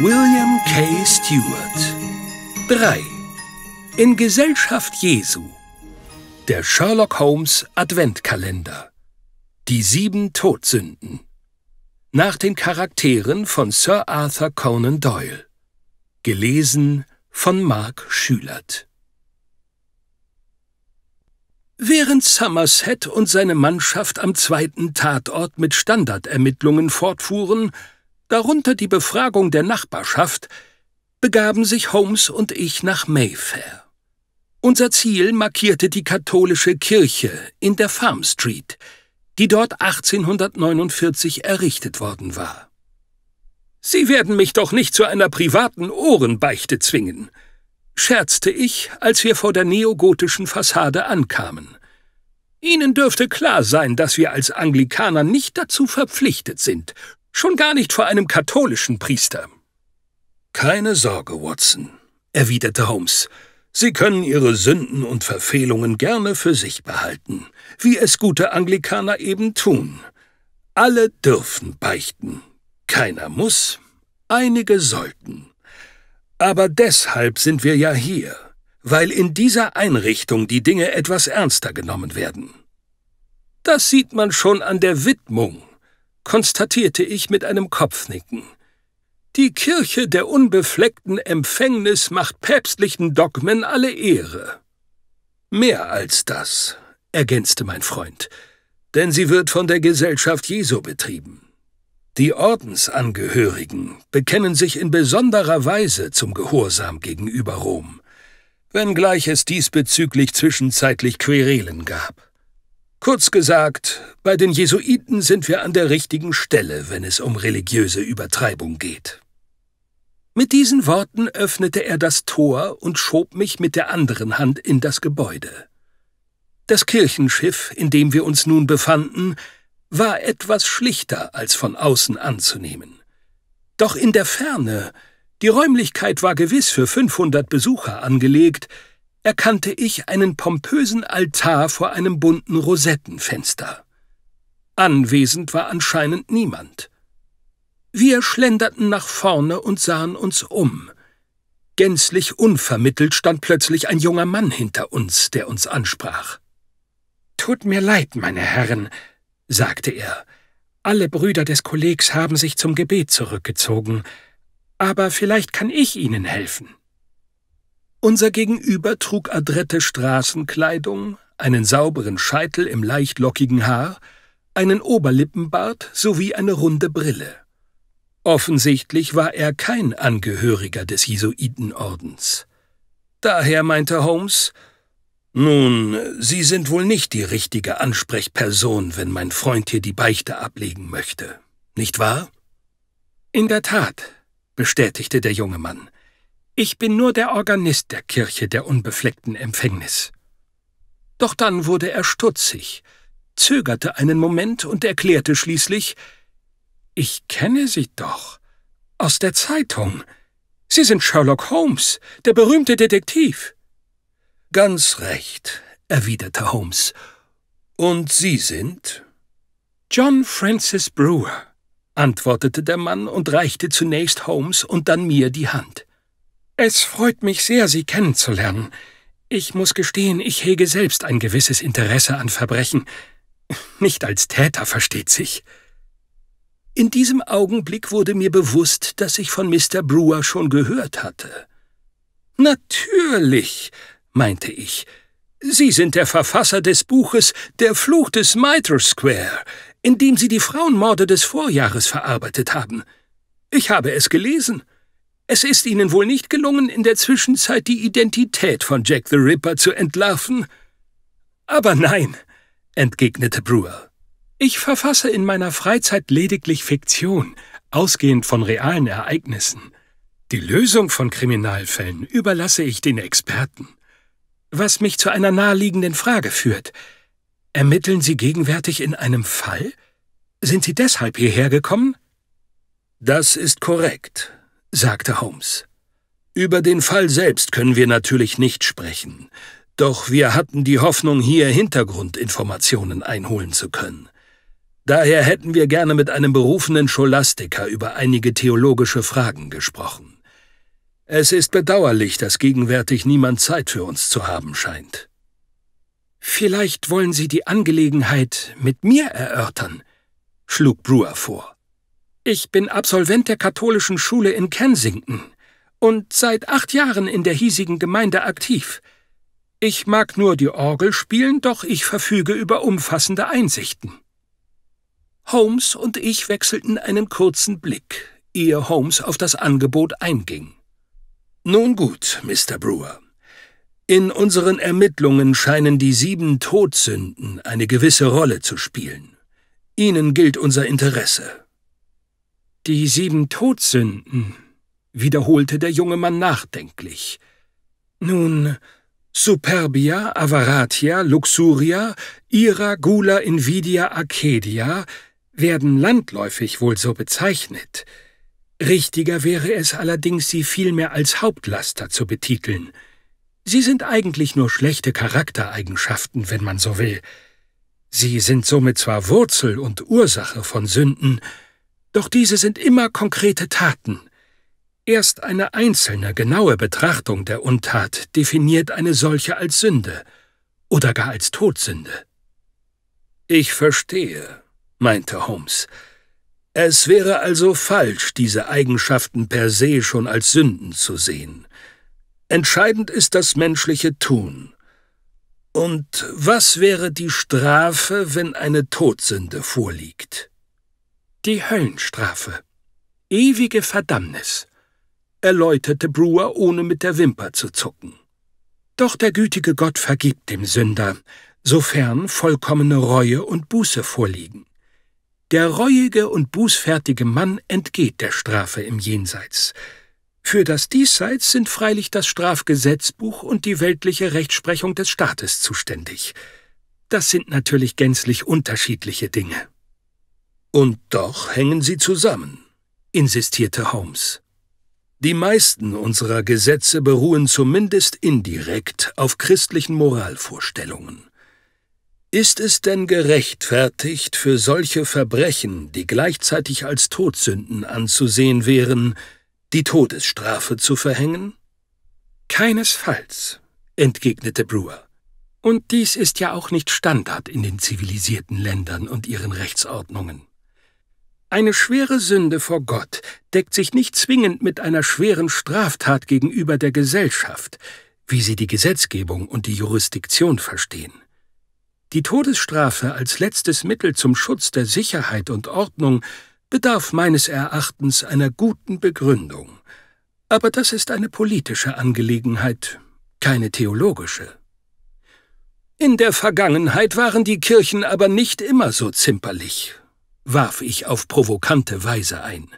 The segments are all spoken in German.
William K. Stewart 3. In Gesellschaft Jesu Der Sherlock Holmes Adventkalender Die sieben Todsünden Nach den Charakteren von Sir Arthur Conan Doyle Gelesen von Mark Schülert Während Somerset und seine Mannschaft am zweiten Tatort mit Standardermittlungen fortfuhren, darunter die Befragung der Nachbarschaft, begaben sich Holmes und ich nach Mayfair. Unser Ziel markierte die katholische Kirche in der Farm Street, die dort 1849 errichtet worden war. Sie werden mich doch nicht zu einer privaten Ohrenbeichte zwingen, scherzte ich, als wir vor der neogotischen Fassade ankamen. Ihnen dürfte klar sein, dass wir als Anglikaner nicht dazu verpflichtet sind, schon gar nicht vor einem katholischen Priester. Keine Sorge, Watson, erwiderte Holmes. Sie können Ihre Sünden und Verfehlungen gerne für sich behalten, wie es gute Anglikaner eben tun. Alle dürfen beichten. Keiner muss, einige sollten. Aber deshalb sind wir ja hier, weil in dieser Einrichtung die Dinge etwas ernster genommen werden. Das sieht man schon an der Widmung, konstatierte ich mit einem Kopfnicken. Die Kirche der unbefleckten Empfängnis macht päpstlichen Dogmen alle Ehre. Mehr als das, ergänzte mein Freund, denn sie wird von der Gesellschaft Jesu betrieben. Die Ordensangehörigen bekennen sich in besonderer Weise zum Gehorsam gegenüber Rom, wenngleich es diesbezüglich zwischenzeitlich Querelen gab. Kurz gesagt, bei den Jesuiten sind wir an der richtigen Stelle, wenn es um religiöse Übertreibung geht. Mit diesen Worten öffnete er das Tor und schob mich mit der anderen Hand in das Gebäude. Das Kirchenschiff, in dem wir uns nun befanden, war etwas schlichter als von außen anzunehmen. Doch in der Ferne, die Räumlichkeit war gewiss für 500 Besucher angelegt, erkannte ich einen pompösen Altar vor einem bunten Rosettenfenster. Anwesend war anscheinend niemand. Wir schlenderten nach vorne und sahen uns um. Gänzlich unvermittelt stand plötzlich ein junger Mann hinter uns, der uns ansprach. Tut mir leid, meine Herren, sagte er, alle Brüder des Kollegs haben sich zum Gebet zurückgezogen, aber vielleicht kann ich Ihnen helfen. Unser Gegenüber trug adrette Straßenkleidung, einen sauberen Scheitel im leicht lockigen Haar, einen Oberlippenbart sowie eine runde Brille. Offensichtlich war er kein Angehöriger des Jesuitenordens. Daher meinte Holmes, nun, Sie sind wohl nicht die richtige Ansprechperson, wenn mein Freund hier die Beichte ablegen möchte, nicht wahr? In der Tat, bestätigte der junge Mann. Ich bin nur der Organist der Kirche der unbefleckten Empfängnis. Doch dann wurde er stutzig, zögerte einen Moment und erklärte schließlich, ich kenne Sie doch. Aus der Zeitung. Sie sind Sherlock Holmes, der berühmte Detektiv. Ganz recht, erwiderte Holmes. Und Sie sind? John Francis Brewer, antwortete der Mann und reichte zunächst Holmes und dann mir die Hand. Es freut mich sehr, Sie kennenzulernen. Ich muss gestehen, ich hege selbst ein gewisses Interesse an Verbrechen. Nicht als Täter, versteht sich. In diesem Augenblick wurde mir bewusst, dass ich von Mr. Brewer schon gehört hatte. Natürlich, meinte ich. Sie sind der Verfasser des Buches Der Fluch des Mitre Square, in dem Sie die Frauenmorde des Vorjahres verarbeitet haben. Ich habe es gelesen. Es ist Ihnen wohl nicht gelungen, in der Zwischenzeit die Identität von Jack the Ripper zu entlarven. Aber nein, entgegnete Brewer. Ich verfasse in meiner Freizeit lediglich Fiktion, ausgehend von realen Ereignissen. Die Lösung von Kriminalfällen überlasse ich den Experten. Was mich zu einer naheliegenden Frage führt. Ermitteln Sie gegenwärtig in einem Fall? Sind Sie deshalb hierher gekommen? Das ist korrekt, sagte Holmes. Über den Fall selbst können wir natürlich nicht sprechen, doch wir hatten die Hoffnung, hier Hintergrundinformationen einholen zu können. Daher hätten wir gerne mit einem berufenen Scholastiker über einige theologische Fragen gesprochen. Es ist bedauerlich, dass gegenwärtig niemand Zeit für uns zu haben scheint. Vielleicht wollen Sie die Angelegenheit mit mir erörtern, schlug Brewer vor. Ich bin Absolvent der katholischen Schule in Kensington und seit acht Jahren in der hiesigen Gemeinde aktiv. Ich mag nur die Orgel spielen, doch ich verfüge über umfassende Einsichten. Holmes und ich wechselten einen kurzen Blick, ehe Holmes auf das Angebot einging. Nun gut, Mr. Brewer. In unseren Ermittlungen scheinen die sieben Todsünden eine gewisse Rolle zu spielen. Ihnen gilt unser Interesse. Die sieben Todsünden, wiederholte der junge Mann nachdenklich. Nun, Superbia, Avaratia, Luxuria, Ira, Gula, Invidia, Arcadia werden landläufig wohl so bezeichnet – Richtiger wäre es allerdings, sie vielmehr als Hauptlaster zu betiteln. Sie sind eigentlich nur schlechte Charaktereigenschaften, wenn man so will. Sie sind somit zwar Wurzel und Ursache von Sünden, doch diese sind immer konkrete Taten. Erst eine einzelne, genaue Betrachtung der Untat definiert eine solche als Sünde oder gar als Todsünde. Ich verstehe, meinte Holmes, es wäre also falsch, diese Eigenschaften per se schon als Sünden zu sehen. Entscheidend ist das menschliche Tun. Und was wäre die Strafe, wenn eine Todsünde vorliegt? Die Höllenstrafe. Ewige Verdammnis, erläuterte Brewer, ohne mit der Wimper zu zucken. Doch der gütige Gott vergibt dem Sünder, sofern vollkommene Reue und Buße vorliegen. Der reuige und bußfertige Mann entgeht der Strafe im Jenseits. Für das Diesseits sind freilich das Strafgesetzbuch und die weltliche Rechtsprechung des Staates zuständig. Das sind natürlich gänzlich unterschiedliche Dinge. Und doch hängen sie zusammen, insistierte Holmes. Die meisten unserer Gesetze beruhen zumindest indirekt auf christlichen Moralvorstellungen. Ist es denn gerechtfertigt, für solche Verbrechen, die gleichzeitig als Todsünden anzusehen wären, die Todesstrafe zu verhängen? Keinesfalls, entgegnete Brewer. Und dies ist ja auch nicht Standard in den zivilisierten Ländern und ihren Rechtsordnungen. Eine schwere Sünde vor Gott deckt sich nicht zwingend mit einer schweren Straftat gegenüber der Gesellschaft, wie sie die Gesetzgebung und die Jurisdiktion verstehen. Die Todesstrafe als letztes Mittel zum Schutz der Sicherheit und Ordnung bedarf meines Erachtens einer guten Begründung. Aber das ist eine politische Angelegenheit, keine theologische. In der Vergangenheit waren die Kirchen aber nicht immer so zimperlich, warf ich auf provokante Weise ein.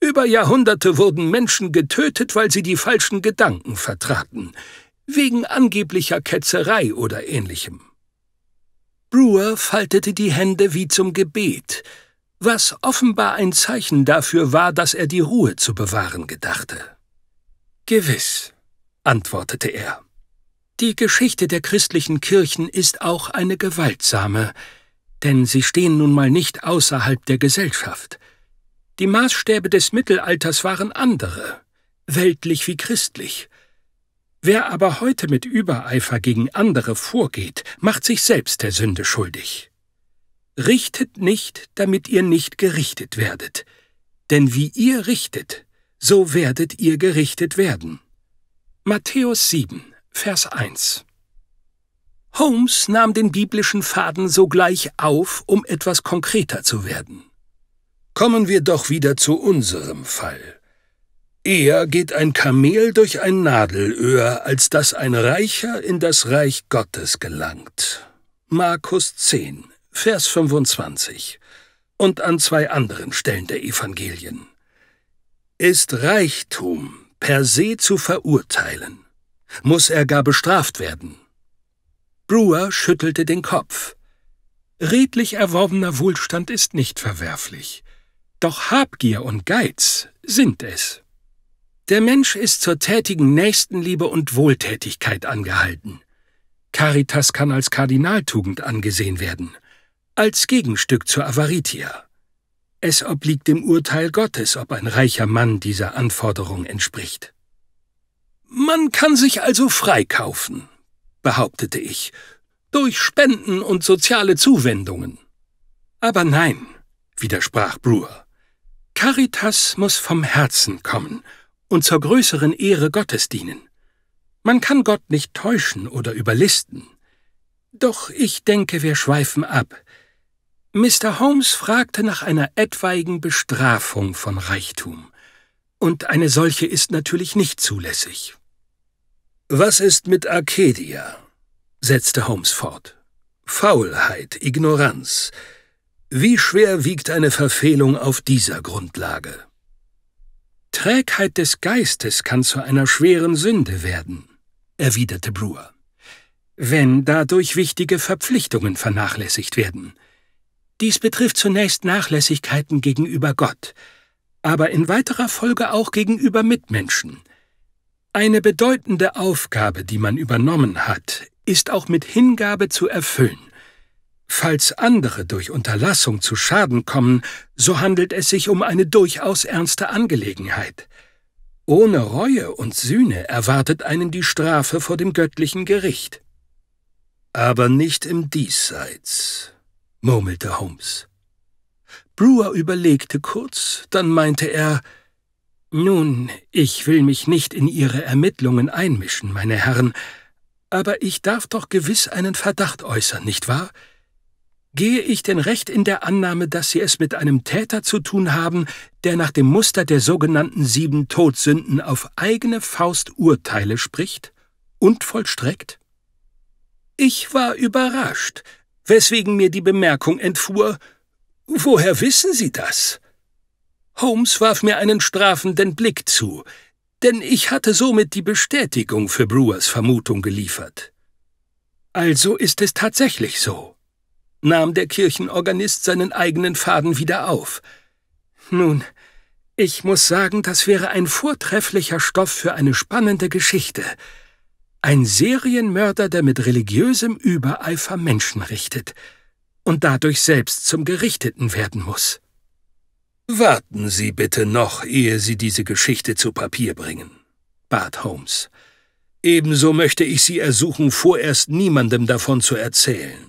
Über Jahrhunderte wurden Menschen getötet, weil sie die falschen Gedanken vertraten, wegen angeblicher Ketzerei oder ähnlichem. Brewer faltete die Hände wie zum Gebet, was offenbar ein Zeichen dafür war, dass er die Ruhe zu bewahren gedachte. Gewiss, antwortete er. Die Geschichte der christlichen Kirchen ist auch eine gewaltsame, denn sie stehen nun mal nicht außerhalb der Gesellschaft. Die Maßstäbe des Mittelalters waren andere, weltlich wie christlich, Wer aber heute mit Übereifer gegen andere vorgeht, macht sich selbst der Sünde schuldig. Richtet nicht, damit ihr nicht gerichtet werdet. Denn wie ihr richtet, so werdet ihr gerichtet werden. Matthäus 7, Vers 1 Holmes nahm den biblischen Faden sogleich auf, um etwas konkreter zu werden. Kommen wir doch wieder zu unserem Fall. Eher geht ein Kamel durch ein Nadelöhr, als dass ein Reicher in das Reich Gottes gelangt. Markus 10, Vers 25 und an zwei anderen Stellen der Evangelien. Ist Reichtum per se zu verurteilen? Muss er gar bestraft werden? Brewer schüttelte den Kopf. Redlich erworbener Wohlstand ist nicht verwerflich, doch Habgier und Geiz sind es. Der Mensch ist zur tätigen Nächstenliebe und Wohltätigkeit angehalten. Caritas kann als Kardinaltugend angesehen werden, als Gegenstück zur Avaritia. Es obliegt dem Urteil Gottes, ob ein reicher Mann dieser Anforderung entspricht. Man kann sich also freikaufen, behauptete ich, durch Spenden und soziale Zuwendungen. Aber nein, widersprach Brewer. Caritas muss vom Herzen kommen und zur größeren Ehre Gottes dienen. Man kann Gott nicht täuschen oder überlisten. Doch ich denke, wir schweifen ab. Mr. Holmes fragte nach einer etwaigen Bestrafung von Reichtum. Und eine solche ist natürlich nicht zulässig. Was ist mit Arcadia? setzte Holmes fort. Faulheit, Ignoranz. Wie schwer wiegt eine Verfehlung auf dieser Grundlage? Trägheit des Geistes kann zu einer schweren Sünde werden, erwiderte Brewer, wenn dadurch wichtige Verpflichtungen vernachlässigt werden. Dies betrifft zunächst Nachlässigkeiten gegenüber Gott, aber in weiterer Folge auch gegenüber Mitmenschen. Eine bedeutende Aufgabe, die man übernommen hat, ist auch mit Hingabe zu erfüllen Falls andere durch Unterlassung zu Schaden kommen, so handelt es sich um eine durchaus ernste Angelegenheit. Ohne Reue und Sühne erwartet einen die Strafe vor dem göttlichen Gericht. Aber nicht im Diesseits, murmelte Holmes. Brewer überlegte kurz, dann meinte er, nun, ich will mich nicht in Ihre Ermittlungen einmischen, meine Herren, aber ich darf doch gewiss einen Verdacht äußern, nicht wahr? gehe ich denn recht in der Annahme, dass Sie es mit einem Täter zu tun haben, der nach dem Muster der sogenannten sieben Todsünden auf eigene Faust Urteile spricht und vollstreckt? Ich war überrascht, weswegen mir die Bemerkung entfuhr, woher wissen Sie das? Holmes warf mir einen strafenden Blick zu, denn ich hatte somit die Bestätigung für Brewers Vermutung geliefert. Also ist es tatsächlich so nahm der Kirchenorganist seinen eigenen Faden wieder auf. Nun, ich muss sagen, das wäre ein vortrefflicher Stoff für eine spannende Geschichte. Ein Serienmörder, der mit religiösem Übereifer Menschen richtet und dadurch selbst zum Gerichteten werden muss. Warten Sie bitte noch, ehe Sie diese Geschichte zu Papier bringen, bat Holmes. Ebenso möchte ich Sie ersuchen, vorerst niemandem davon zu erzählen.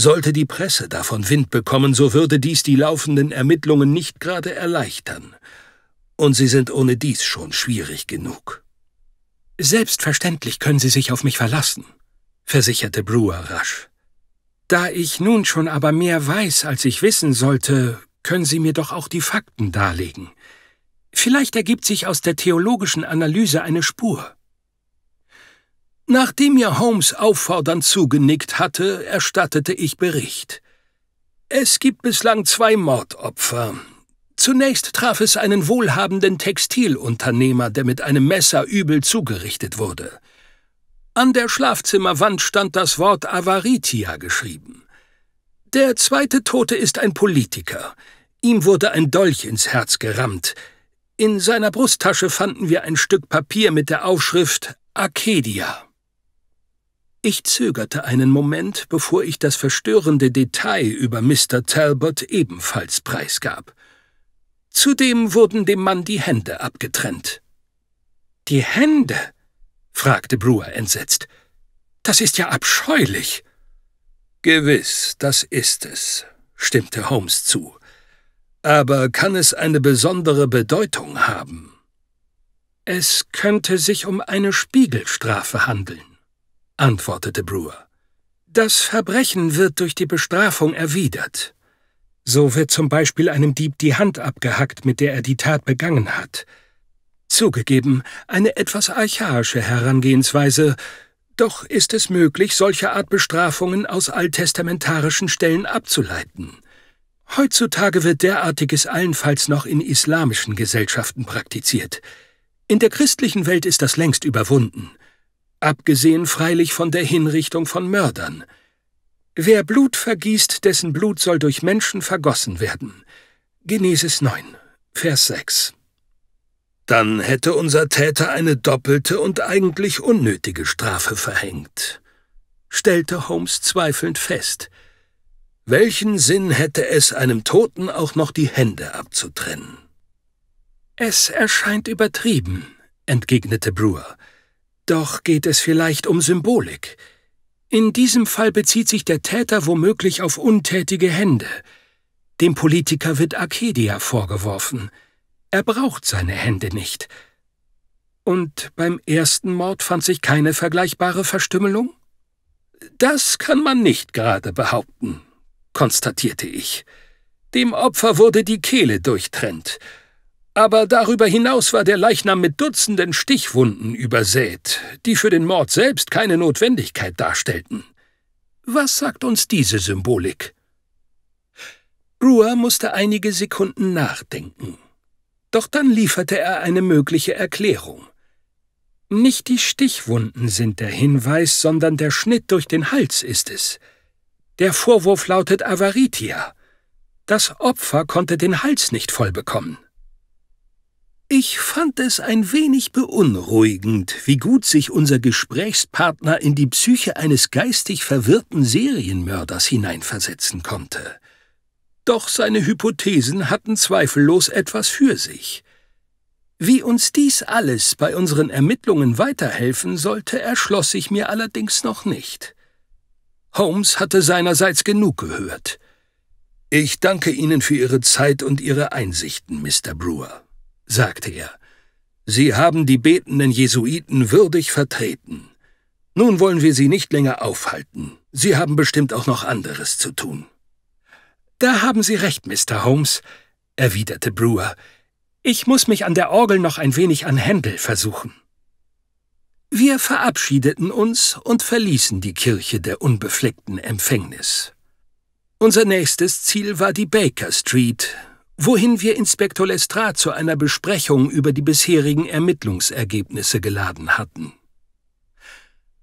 Sollte die Presse davon Wind bekommen, so würde dies die laufenden Ermittlungen nicht gerade erleichtern. Und sie sind ohne dies schon schwierig genug. Selbstverständlich können Sie sich auf mich verlassen, versicherte Brewer rasch. Da ich nun schon aber mehr weiß, als ich wissen sollte, können Sie mir doch auch die Fakten darlegen. Vielleicht ergibt sich aus der theologischen Analyse eine Spur. Nachdem mir Holmes auffordernd zugenickt hatte, erstattete ich Bericht. Es gibt bislang zwei Mordopfer. Zunächst traf es einen wohlhabenden Textilunternehmer, der mit einem Messer übel zugerichtet wurde. An der Schlafzimmerwand stand das Wort Avaritia geschrieben. Der zweite Tote ist ein Politiker. Ihm wurde ein Dolch ins Herz gerammt. In seiner Brusttasche fanden wir ein Stück Papier mit der Aufschrift Arcadia. Ich zögerte einen Moment, bevor ich das verstörende Detail über Mr. Talbot ebenfalls preisgab. Zudem wurden dem Mann die Hände abgetrennt. Die Hände? fragte Brewer entsetzt. Das ist ja abscheulich. Gewiss, das ist es, stimmte Holmes zu. Aber kann es eine besondere Bedeutung haben? Es könnte sich um eine Spiegelstrafe handeln antwortete Brewer. Das Verbrechen wird durch die Bestrafung erwidert. So wird zum Beispiel einem Dieb die Hand abgehackt, mit der er die Tat begangen hat. Zugegeben, eine etwas archaische Herangehensweise, doch ist es möglich, solche Art Bestrafungen aus alttestamentarischen Stellen abzuleiten. Heutzutage wird derartiges allenfalls noch in islamischen Gesellschaften praktiziert. In der christlichen Welt ist das längst überwunden abgesehen freilich von der Hinrichtung von Mördern. Wer Blut vergießt, dessen Blut soll durch Menschen vergossen werden. Genesis 9, Vers 6. Dann hätte unser Täter eine doppelte und eigentlich unnötige Strafe verhängt, stellte Holmes zweifelnd fest. Welchen Sinn hätte es, einem Toten auch noch die Hände abzutrennen? Es erscheint übertrieben, entgegnete Brewer. Doch geht es vielleicht um Symbolik. In diesem Fall bezieht sich der Täter womöglich auf untätige Hände. Dem Politiker wird Arcadia vorgeworfen. Er braucht seine Hände nicht. Und beim ersten Mord fand sich keine vergleichbare Verstümmelung? Das kann man nicht gerade behaupten, konstatierte ich. Dem Opfer wurde die Kehle durchtrennt aber darüber hinaus war der Leichnam mit Dutzenden Stichwunden übersät, die für den Mord selbst keine Notwendigkeit darstellten. Was sagt uns diese Symbolik? Brewer musste einige Sekunden nachdenken. Doch dann lieferte er eine mögliche Erklärung. Nicht die Stichwunden sind der Hinweis, sondern der Schnitt durch den Hals ist es. Der Vorwurf lautet Avaritia. Das Opfer konnte den Hals nicht vollbekommen. Ich fand es ein wenig beunruhigend, wie gut sich unser Gesprächspartner in die Psyche eines geistig verwirrten Serienmörders hineinversetzen konnte. Doch seine Hypothesen hatten zweifellos etwas für sich. Wie uns dies alles bei unseren Ermittlungen weiterhelfen sollte, erschloss ich mir allerdings noch nicht. Holmes hatte seinerseits genug gehört. Ich danke Ihnen für Ihre Zeit und Ihre Einsichten, Mr. Brewer sagte er. Sie haben die betenden Jesuiten würdig vertreten. Nun wollen wir Sie nicht länger aufhalten. Sie haben bestimmt auch noch anderes zu tun. Da haben Sie recht, Mr. Holmes, erwiderte Brewer. Ich muss mich an der Orgel noch ein wenig an Händel versuchen. Wir verabschiedeten uns und verließen die Kirche der unbefleckten Empfängnis. Unser nächstes Ziel war die Baker Street, wohin wir Inspektor Lestrade zu einer Besprechung über die bisherigen Ermittlungsergebnisse geladen hatten.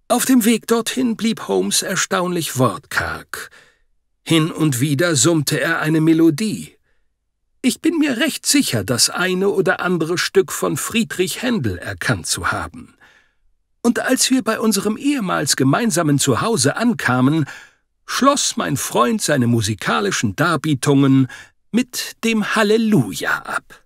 Auf dem Weg dorthin blieb Holmes erstaunlich wortkarg. Hin und wieder summte er eine Melodie. Ich bin mir recht sicher, das eine oder andere Stück von Friedrich Händel erkannt zu haben. Und als wir bei unserem ehemals gemeinsamen Zuhause ankamen, schloss mein Freund seine musikalischen Darbietungen mit dem Halleluja ab.